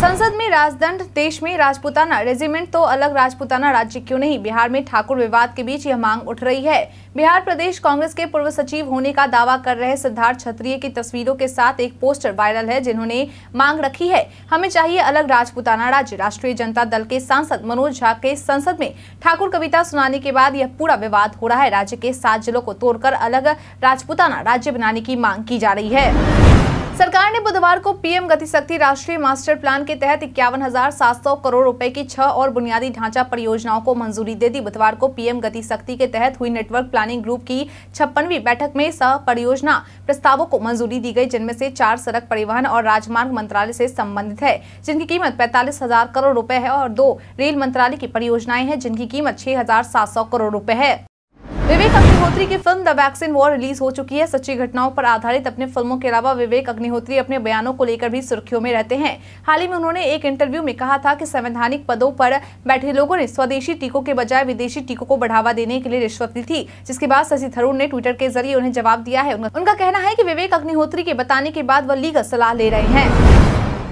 संसद में राजदंड देश में राजपूताना रेजिमेंट तो अलग राजपूताना राज्य क्यों नहीं बिहार में ठाकुर विवाद के बीच यह मांग उठ रही है बिहार प्रदेश कांग्रेस के पूर्व सचिव होने का दावा कर रहे सिद्धार्थ छत्रिय की तस्वीरों के साथ एक पोस्टर वायरल है जिन्होंने मांग रखी है हमें चाहिए अलग राजपूताना राज्य राष्ट्रीय जनता दल के सांसद मनोज झा के संसद में ठाकुर कविता सुनाने के बाद यह पूरा विवाद हो रहा है राज्य के सात जिलों को तोड़कर अलग राजपूताना राज्य बनाने की मांग की जा रही है सरकार ने बुधवार को पीएम गतिशक्ति राष्ट्रीय मास्टर प्लान के तहत इक्यावन करोड़ रुपए की छह और बुनियादी ढांचा परियोजनाओं को मंजूरी दे दी बुधवार को पीएम गतिशक्ति के तहत हुई नेटवर्क प्लानिंग ग्रुप की छप्पनवी बैठक में सह परियोजना प्रस्तावों को मंजूरी दी गई जिनमें से चार सड़क परिवहन और राजमार्ग मंत्रालय से संबंधित है जिनकी कीमत पैंतालीस करोड़ रूपए है और दो रेल मंत्रालय की परियोजनाएं हैं जिनकी कीमत छह करोड़ रूपए है विवेक अग्निहोत्री की film the vaccine war release हो चुकी है सच्ची घटनाओं पर आधारित अपने फिल्मों के अलावा विवेक अग्निहोत्री अपने बयानों को लेकर भी सुर्खियों में रहते हैं हाल ही में उन्होंने एक इंटरव्यू में कहा था कि संवैधानिक पदों पर बैठे लोगों ने स्वदेशी टीकों के बजाय विदेशी टीकों को बढ़ावा देने के लिए रिश्वत ली थी जिसके बाद शशि थरूर ने ट्विटर के जरिए उन्हें जवाब दिया है उनका कहना है की विवेक अग्निहोत्री के बताने के बाद वह लीगल सलाह ले रहे हैं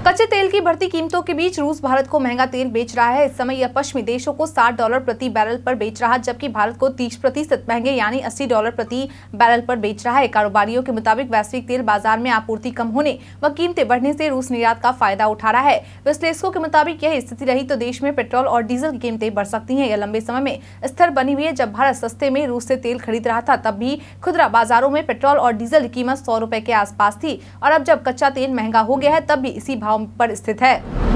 कच्चे तेल की बढ़ती कीमतों के बीच रूस भारत को महंगा तेल बेच रहा है इस समय यह पश्चिमी देशों को 60 डॉलर प्रति बैरल पर बेच रहा है जबकि भारत को 30 प्रतिशत महंगे यानी 80 डॉलर प्रति बैरल पर बेच रहा है कारोबारियों के मुताबिक वैश्विक तेल बाजार में आपूर्ति कम होने व कीमतें बढ़ने से रूस निर्यात का फायदा उठा रहा है विश्लेषकों के मुताबिक यह स्थिति रही तो देश में पेट्रोल और डीजल की कीमतें बढ़ सकती है यह लंबे समय में स्थिर बनी हुई है जब भारत सस्ते में रूस से तेल खरीद रहा था तब भी खुदरा बाजारों में पेट्रोल और डीजल की कीमत सौ के आसपास थी और अब जब कच्चा तेल महंगा हो गया है तब भी इसी भाव प्लेटफॉर्म पर स्थित है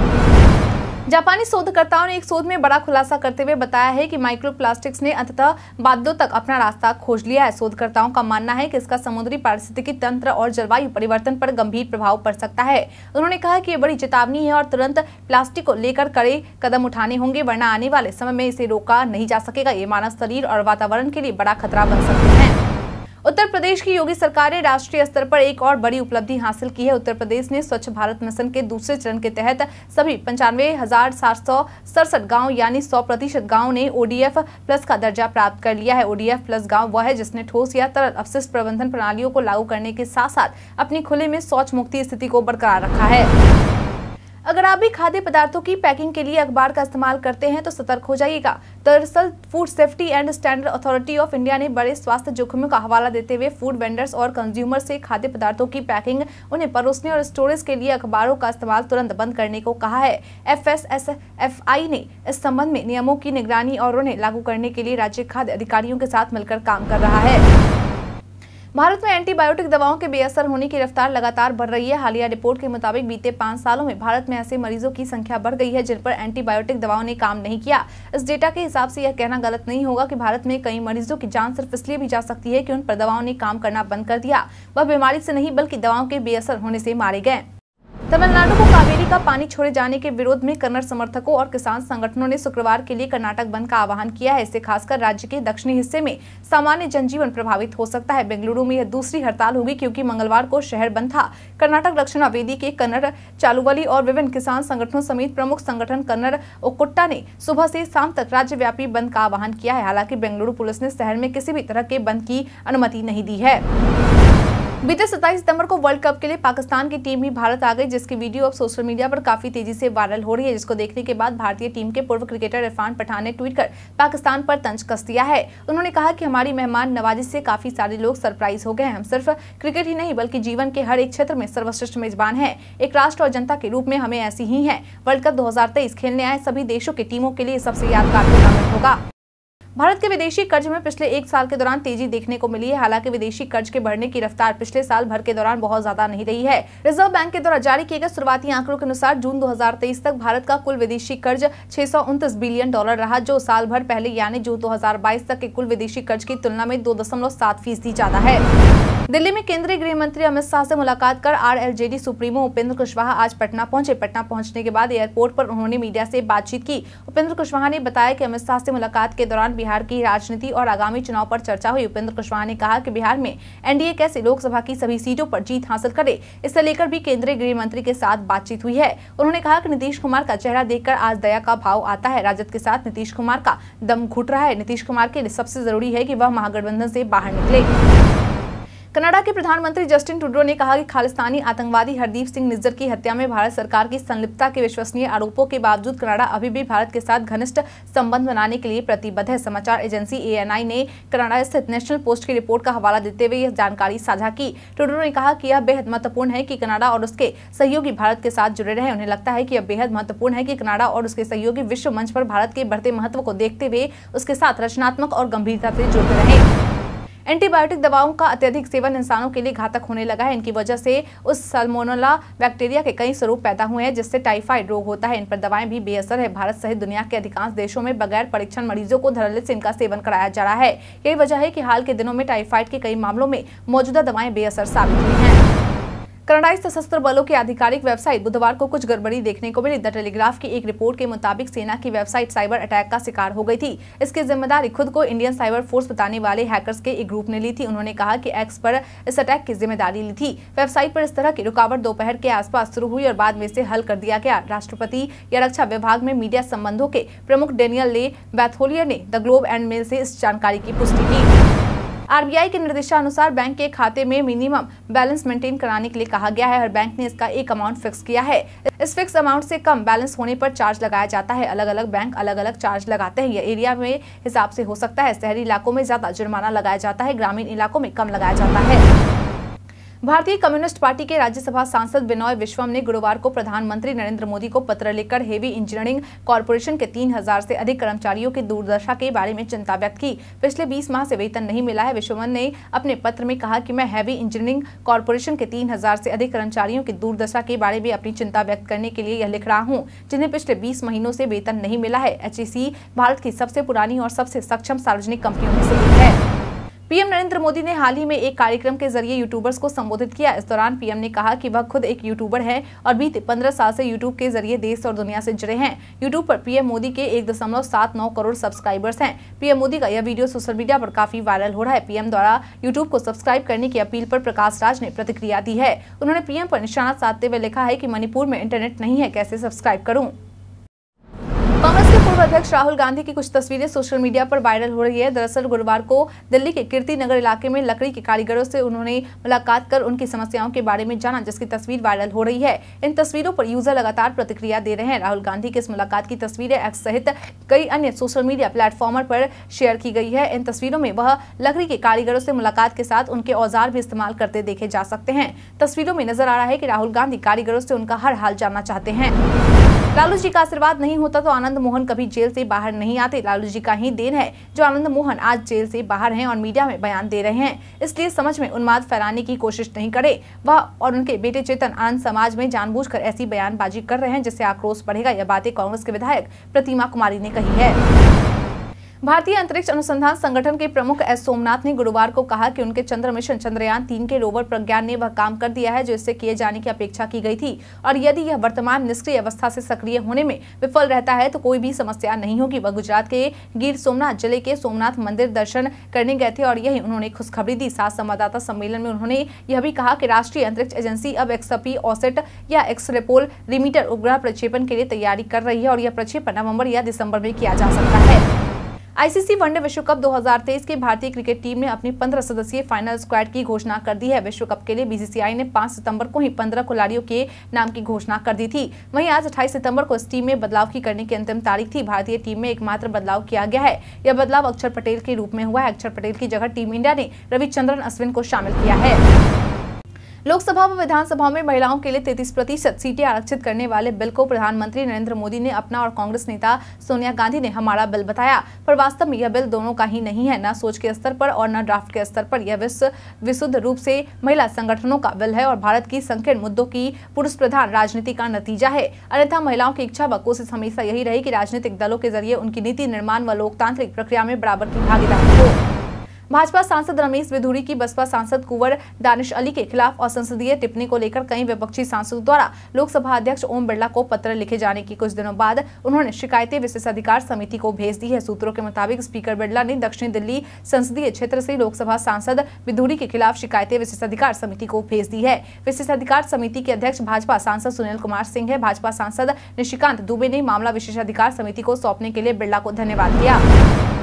जापानी शोधकर्ताओं ने एक शोध में बड़ा खुलासा करते हुए बताया है कि माइक्रोप्लास्टिक्स ने अंततः बादलों तक अपना रास्ता खोज लिया है शोधकर्ताओं का मानना है कि इसका समुद्री पारिस्थितिकी तंत्र और जलवायु परिवर्तन पर गंभीर प्रभाव पड़ सकता है उन्होंने कहा कि ये बड़ी चेतावनी है और तुरंत प्लास्टिक को लेकर कड़े कदम उठाने होंगे वरना आने वाले समय में इसे रोका नहीं जा सकेगा ये मानव शरीर और वातावरण के लिए बड़ा खतरा बन सकते हैं उत्तर प्रदेश की योगी सरकार ने राष्ट्रीय स्तर पर एक और बड़ी उपलब्धि हासिल की है उत्तर प्रदेश ने स्वच्छ भारत मिशन के दूसरे चरण के तहत सभी पंचानवे हजार सात सौ सड़सठ गाँव यानी सौ प्रतिशत गाँव ने ओडीएफ प्लस का दर्जा प्राप्त कर लिया है ओडीएफ प्लस गाँव वह है जिसने ठोस या तरल अवशिष्ट प्रबंधन प्रणालियों को लागू करने के साथ साथ अपनी खुले में शौच मुक्ति स्थिति को बरकरार रखा है अगर आप भी खाद्य पदार्थों की पैकिंग के लिए अखबार का इस्तेमाल करते हैं तो सतर्क हो जाइएगा दरअसल food safety and standard authority of India ने बड़े स्वास्थ्य जोखिमों का हवाला देते हुए फूड वेंडर्स और कंज्यूमर से खाद्य पदार्थों की पैकिंग उन्हें परोसने और स्टोरेज के लिए अखबारों का इस्तेमाल तुरंत बंद करने को कहा है एफ ने इस संबंध में नियमों की निगरानी और उन्हें लागू करने के लिए राज्य खाद्य अधिकारियों के साथ मिलकर काम कर रहा है भारत में एंटीबायोटिक दवाओं के बेअसर होने की रफ्तार लगातार बढ़ रही है हालिया रिपोर्ट के मुताबिक बीते पाँच सालों में भारत में ऐसे मरीजों की संख्या बढ़ गई है जिन पर एंटीबायोटिक दवाओं ने काम नहीं किया इस डेटा के हिसाब से यह कहना गलत नहीं होगा कि भारत में कई मरीजों की जान सिर्फ इसलिए भी जा सकती है की उन पर दवाओं ने काम करना बंद कर दिया वह बीमारी से नहीं बल्कि दवाओं के बेअसर होने से मारे गए तमिलनाडु को कावेरी का पानी छोड़े जाने के विरोध में कन्नड़ समर्थकों और किसान संगठनों ने शुक्रवार के लिए कर्नाटक बंद का आह्वान किया है इससे खासकर राज्य के दक्षिणी हिस्से में सामान्य जनजीवन प्रभावित हो सकता है बेंगलुरु में यह दूसरी हड़ताल होगी क्योंकि मंगलवार को शहर बंद था कर्नाटक रक्षण आवेदी के कन्नड़ चालुवली और विभिन्न किसान संगठनों समेत प्रमुख संगठन कन्नड़ ओकुट्टा ने सुबह से शाम तक राज्य बंद का आह्वान किया है हालांकि बेंगलुरु पुलिस ने शहर में किसी भी तरह के बंद की अनुमति नहीं दी है बीते 27 सितंबर को वर्ल्ड कप के लिए पाकिस्तान की टीम ही भारत आ गई जिसकी वीडियो अब सोशल मीडिया पर काफी तेजी से वायरल हो रही है जिसको देखने के बाद भारतीय टीम के पूर्व क्रिकेटर इरफान पठान ने ट्वीट कर पाकिस्तान पर तंज कस दिया है उन्होंने कहा कि हमारी मेहमान नवाजी से काफी सारे लोग सरप्राइज हो गए हम सिर्फ क्रिकेट ही नहीं बल्कि जीवन के हर एक क्षेत्र में सर्वश्रेष्ठ मेजबान है एक राष्ट्र और जनता के रूप में हमें ऐसी ही है वर्ल्ड कप दो खेलने आए सभी देशों की टीमों के लिए सबसे यादगार टूर्नामेंट होगा भारत के विदेशी कर्ज में पिछले एक साल के दौरान तेजी देखने को मिली है हालांकि विदेशी कर्ज के बढ़ने की रफ्तार पिछले साल भर के दौरान बहुत ज्यादा नहीं रही है रिजर्व बैंक के द्वारा जारी किए गए शुरुआती आंकड़ों के अनुसार जून 2023 तक भारत का कुल विदेशी कर्ज छह बिलियन डॉलर रहा जो साल भर पहले यानी जून दो तक के कुल विदेशी कर्ज की तुलना में दो ज्यादा है दिल्ली में केंद्रीय गृह मंत्री अमित शाह से मुलाकात कर आरएलजेडी सुप्रीमो उपेंद्र कुशवाहा आज पटना पहुंचे पटना पहुंचने के बाद एयरपोर्ट पर उन्होंने मीडिया से बातचीत की उपेंद्र कुशवाहा ने बताया कि अमित शाह से मुलाकात के दौरान बिहार की राजनीति और आगामी चुनाव पर चर्चा हुई उपेंद्र कुशवाहा ने कहा की बिहार में एनडीए कैसे लोकसभा की सभी सीटों पर जीत हासिल करे इससे लेकर भी केंद्रीय गृह मंत्री के साथ बातचीत हुई है उन्होंने कहा की नीतीश कुमार का चेहरा देखकर आज दया का भाव आता है राजद के साथ नीतीश कुमार का दम घुट रहा है नीतीश कुमार के लिए सबसे जरूरी है की वह महागठबंधन से बाहर निकले कनाडा के प्रधानमंत्री जस्टिन टूडो ने कहा कि खालिस्तानी आतंकवादी हरदीप सिंह निज्जर की हत्या में भारत सरकार की संलिप्तता के विश्वसनीय आरोपों के बावजूद कनाडा अभी भी भारत के साथ घनिष्ठ संबंध बनाने के लिए प्रतिबद्ध है समाचार एजेंसी एएनआई ने कनाडा स्थित नेशनल पोस्ट की रिपोर्ट का हवाला देते हुए यह जानकारी साझा की टूडो ने कहा कि यह बेहद महत्वपूर्ण है कि कनाडा और उसके सहयोगी भारत के साथ जुड़े रहे उन्हें लगता है कि यह बेहद महत्वपूर्ण है कि कनाडा और उसके सहयोगी विश्व मंच पर भारत के बढ़ते महत्व को देखते हुए उसके साथ रचनात्मक और गंभीरता से जुड़े रहे एंटीबायोटिक दवाओं का अत्यधिक सेवन इंसानों के लिए घातक होने लगा है इनकी वजह से उस सलमोनोला बैक्टीरिया के कई स्वरूप पैदा हुए हैं जिससे टाइफाइड रोग होता है इन पर दवाएं भी बेअसर है भारत सहित दुनिया के अधिकांश देशों में बगैर परीक्षण मरीजों को धरले से इनका सेवन कराया जा रहा है यही वजह है कि हाल के दिनों में टाइफाइड के कई मामलों में मौजूदा दवाएं बेअसर साबित हुई हैं कनाडाई सशस्त्र बलों के आधिकारिक वेबसाइट बुधवार को कुछ गड़बड़ी देखने को मिली द टेलीग्राफ की एक रिपोर्ट के मुताबिक सेना की वेबसाइट साइबर अटैक का शिकार हो गई थी इसकी जिम्मेदारी खुद को इंडियन साइबर फोर्स बताने वाले हैकर्स के एक ग्रुप ने ली थी उन्होंने कहा कि एक्स पर इस अटैक की जिम्मेदारी ली थी वेबसाइट पर इस तरह की रुकावट दोपहर के आसपास शुरू हुई और बाद में इसे हल कर दिया गया राष्ट्रपति या रक्षा विभाग में मीडिया संबंधों के प्रमुख डेनियल ले बैथोलियर ने द ग्लोब एंड मेल से इस जानकारी की पुष्टि की आरबीआई के निर्देशानुसार बैंक के खाते में मिनिमम बैलेंस मेंटेन कराने के लिए कहा गया है हर बैंक ने इसका एक अमाउंट फिक्स किया है इस फिक्स अमाउंट से कम बैलेंस होने पर चार्ज लगाया जाता है अलग अलग बैंक अलग अलग चार्ज लगाते हैं यह एरिया में हिसाब से हो सकता है शहरी इलाकों में ज्यादा जुर्माना लगाया जाता है ग्रामीण इलाकों में कम लगाया जाता है भारतीय कम्युनिस्ट पार्टी के राज्यसभा सांसद विनोय विश्वम ने गुरुवार को प्रधानमंत्री नरेंद्र मोदी को पत्र लिखकर हेवी इंजीनियरिंग कॉरपोरेशन के 3000 से अधिक कर्मचारियों की दुर्दशा के बारे में चिंता व्यक्त की पिछले 20 माह से वेतन नहीं मिला है विश्वम ने अपने पत्र में कहा कि मैं हैवी इंजीनियरिंग कॉरपोरेशन के तीन से अधिक कर्मचारियों की दुर्दशा के बारे में अपनी चिंता व्यक्त करने के लिए यह लिख रहा हूँ जिन्हें पिछले बीस महीनों से वेतन नहीं मिला है एच भारत की सबसे पुरानी और सबसे सक्षम सार्वजनिक कंपनियों में से है पीएम नरेंद्र मोदी ने हाल ही में एक कार्यक्रम के जरिए यूट्यूबर्स को संबोधित किया इस दौरान पीएम ने कहा कि वह खुद एक यूट्यूबर है और बीते पंद्रह साल से यूट्यूब के जरिए देश और दुनिया से जुड़े हैं यूट्यूब पर पीएम मोदी के एक दशमलव सात नौ करोड़ सब्सक्राइबर्स हैं पीएम मोदी का यह वीडियो सोशल मीडिया पर काफी वायरल हो रहा है पीएम द्वारा यूट्यूब को सब्सक्राइब करने की अपील पर प्रकाश राज ने प्रतिक्रिया दी है उन्होंने पीएम पर निशाना साधते हुए लिखा है की मणिपुर में इंटरनेट नहीं है कैसे सब्सक्राइब करूँ अध्यक्ष राहुल गांधी की कुछ तस्वीरें सोशल मीडिया पर वायरल हो रही है दरअसल गुरुवार को दिल्ली के कीर्ति नगर इलाके में लकड़ी के कारीगरों से उन्होंने मुलाकात कर उनकी समस्याओं के बारे में जाना जिसकी तस्वीर वायरल हो रही है इन तस्वीरों पर यूजर लगातार प्रतिक्रिया दे रहे हैं राहुल गांधी की इस मुलाकात की तस्वीरें एक्स सहित कई अन्य सोशल मीडिया प्लेटफॉर्मर पर शेयर की गई है इन तस्वीरों में वह लकड़ी के कारीगरों से मुलाकात के साथ उनके औजार भी इस्तेमाल करते देखे जा सकते हैं तस्वीरों में नजर आ रहा है की राहुल गांधी कारीगरों से उनका हर हाल जानना चाहते हैं लालू जी का आशीर्वाद नहीं होता तो आनंद मोहन कभी जेल से बाहर नहीं आते लालू जी का ही देन है जो आनंद मोहन आज जेल से बाहर हैं और मीडिया में बयान दे रहे हैं इसलिए समझ में उन्माद फैलाने की कोशिश नहीं करे वह और उनके बेटे चेतन आनंद समाज में जानबूझकर ऐसी बयानबाजी कर रहे हैं जिससे आक्रोश बढ़ेगा यह बातें कांग्रेस के विधायक प्रतिमा कुमारी ने कही है भारतीय अंतरिक्ष अनुसंधान संगठन के प्रमुख एस सोमनाथ ने गुरुवार को कहा कि उनके चंद्र मिशन चंद्रयान तीन के रोवर प्रज्ञान ने वह काम कर दिया है जो इससे किए जाने की अपेक्षा की गई थी और यदि यह वर्तमान निष्क्रिय अवस्था से सक्रिय होने में विफल रहता है तो कोई भी समस्या नहीं होगी वह गुजरात के गिर सोमनाथ जिले के सोमनाथ मंदिर दर्शन करने गए थे और यही उन्होंने खुशखबरी दी सात संवाददाता सम्मेलन में उन्होंने यह भी कहा कि राष्ट्रीय अंतरिक्ष एजेंसी अब एक्सपी ऑसेट या एक्सरेपोल रिमीटर उपग्रह प्रक्षेपण के लिए तैयारी कर रही है और यह प्रक्षेपण नवम्बर या दिसंबर में किया जा सकता है आईसीसी वनडे विश्व कप 2023 के भारतीय क्रिकेट टीम ने अपनी 15 सदस्यीय फाइनल स्क्वाड की घोषणा कर दी है विश्व कप के लिए बीसीसीआई ने 5 सितंबर को ही 15 खिलाड़ियों के नाम की घोषणा कर दी थी वहीं आज 28 सितंबर को इस टीम में बदलाव की करने की अंतिम तारीख थी भारतीय टीम में एकमात्र बदलाव किया गया है यह बदलाव अक्षर पटेल के रूप में हुआ है अक्षर पटेल की जगह टीम इंडिया ने रविचंद्रन अश्विन को शामिल किया है लोकसभा व विधानसभा में महिलाओं के लिए तैतीस प्रतिशत सीटें आरक्षित करने वाले बिल को प्रधानमंत्री नरेंद्र मोदी ने अपना और कांग्रेस नेता सोनिया गांधी ने हमारा बिल बताया पर वास्तव में यह बिल दोनों का ही नहीं है न सोच के स्तर पर और न ड्राफ्ट के स्तर पर यह विशुद्ध रूप से महिला संगठनों का बिल है और भारत की संकीर्ण मुद्दों की पुरुष प्रधान राजनीति का नतीजा है अन्यथा महिलाओं की इच्छा व कोशिश हमेशा यही रही की राजनीतिक दलों के जरिए उनकी नीति निर्माण व लोकतांत्रिक प्रक्रिया में बराबर की भागीदारी हो भाजपा सांसद रमेश विधुरी की बसपा सांसद कुंवर दानिश अली के खिलाफ असंसदीय टिप्पणी को लेकर कई विपक्षी सांसदों द्वारा लोकसभा अध्यक्ष ओम बिरला को पत्र लिखे जाने की कुछ दिनों बाद उन्होंने शिकायतें विशेषाधिकार समिति को भेज दी है सूत्रों के मुताबिक स्पीकर बिरला ने दक्षिण दिल्ली संसदीय क्षेत्र से लोकसभा सांसद विधुरी के खिलाफ शिकायतें विशेषाधिकार समिति को भेज दी है विशेषाधिकार समिति के अध्यक्ष भाजपा सांसद सुनील कुमार सिंह है भाजपा सांसद निशिकांत दुबे ने मामला विशेषाधिकार समिति को सौंपने के लिए बिरला को धन्यवाद दिया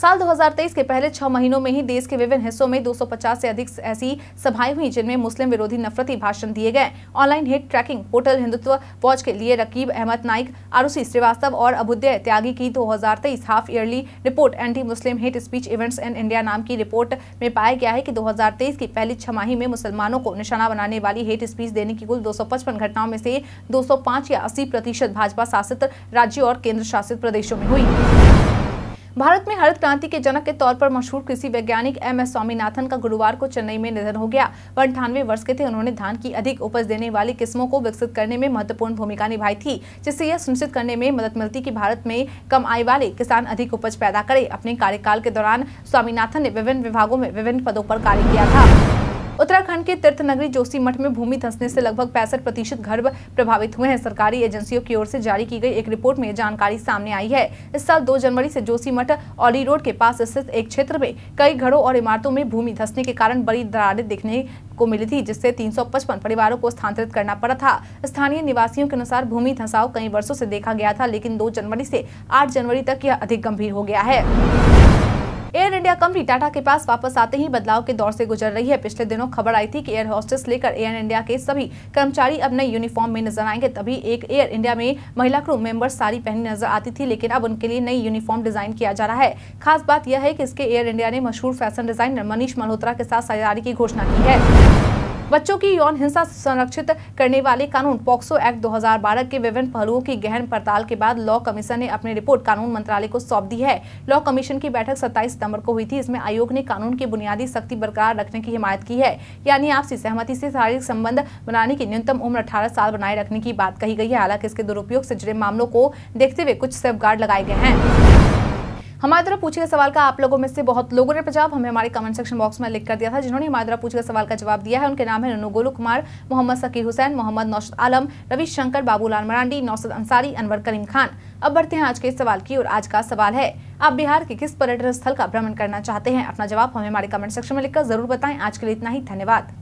साल 2023 के पहले छह महीनों में ही देश के विभिन्न हिस्सों में 250 से अधिक ऐसी सभाएं हुई जिनमें मुस्लिम विरोधी नफरती भाषण दिए गए online hate tracking portal Hindutva watch के लिए रकीब अहमद नाइक आरुषि श्रीवास्तव और अभुदय त्यागी की दो half yearly report anti Muslim hate speech events in India नाम की रिपोर्ट में पाया गया है कि दो की पहली छमाही में मुसलमानों को निशाना बनाने वाली हेट स्पीच देने की कुल दो घटनाओं में से दो या अस्सी प्रतिशत भाजपा शासित राज्यों और केंद्र शासित प्रदेशों में हुई भारत में हरित क्रांति के जनक के तौर पर मशहूर कृषि वैज्ञानिक एम एस स्वामीनाथन का गुरुवार को चेन्नई में निधन हो गया वह अंठानवे वर्ष के थे उन्होंने धान की अधिक उपज देने वाली किस्मों को विकसित करने में महत्वपूर्ण भूमिका निभाई थी जिससे यह सुनिश्चित करने में मदद मिलती की भारत में कम आय वाले किसान अधिक उपज पैदा करे अपने कार्यकाल के दौरान स्वामीनाथन ने विभिन्न विभागों में विभिन्न पदों पर कार्य किया था उत्तराखंड के तीर्थ नगरी जोशी मठ में भूमि धंसने से लगभग पैंसठ प्रतिशत घर प्रभावित हुए हैं सरकारी एजेंसियों की ओर से जारी की गई एक रिपोर्ट में जानकारी सामने आई है इस साल दो जनवरी से जोशी मठ ऑली रोड के पास स्थित एक क्षेत्र में कई घरों और इमारतों में भूमि धंसने के कारण बड़ी दरारें देखने को मिली थी जिससे 355 परिवारों को स्थानांतरित करना पड़ा था स्थानीय निवासियों के अनुसार भूमि धंसाव कई वर्षों से देखा गया था लेकिन 2 जनवरी से 8 जनवरी तक यह अधिक गंभीर हो गया है एयर इंडिया कंपनी टाटा के पास वापस आते ही बदलाव के दौर से गुजर रही है पिछले दिनों खबर आई थी कि एयर होस्टेस लेकर एयर इंडिया के सभी कर्मचारी अब नए यूनिफॉर्म में नजर आएंगे तभी एक एयर इंडिया में महिला क्रू मेंबर साड़ी पहनी नजर आती थी लेकिन अब उनके लिए नई यूनिफॉर्म डिजाइन किया जा रहा है खास बात यह है की इसके एयर इंडिया ने मशहूर फैशन डिजाइनर मनीष मल्होत्रा के साथ साझेदारी की घोषणा की है बच्चों की यौन हिंसा संरक्षित करने वाले कानून पॉक्सो एक्ट 2012 के विभिन्न पहलुओं की गहन पड़ताल के बाद लॉ कमीशन ने अपनी रिपोर्ट कानून मंत्रालय को सौंप दी है लॉ कमीशन की बैठक सत्ताईस सितम्बर को हुई थी इसमें आयोग ने कानून की बुनियादी सख्ती बरकरार रखने की हिमायत की है यानी आपसी सहमति से शारीरिक संबंध बनाने की न्यूनतम उम्र अठारह साल बनाए रखने की बात कही गई है हालांकि इसके दुरुपयोग से जुड़े मामलों को देखते हुए कुछ सेफ लगाए गए हैं हमारे द्वारा पूछे गए सवाल का आप लोगों में से बहुत लोगों ने जवाब हमें हमारे कमेंट सेक्शन बॉक्स में लिख कर दिया था जिन्होंने हमारे द्वारा पूछे गए सवाल का जवाब दिया है उनके नाम है गोलू कुमार मोहम्मद सकीर हुसैन मोहम्मद नौशद आलम रविशंकर बाबूलाल मरांडी नौसद अंसारी अनवर करीम खान अब बढ़ते हैं आज के सवाल की और आज का सवाल है आप बिहार के किस पर्यटन स्थल का भ्रमण करना चाहते हैं अपना जवाब हमें हमारे कमेंट सेक्शन में लिखकर जरूर बताएं आज के लिए इतना ही धन्यवाद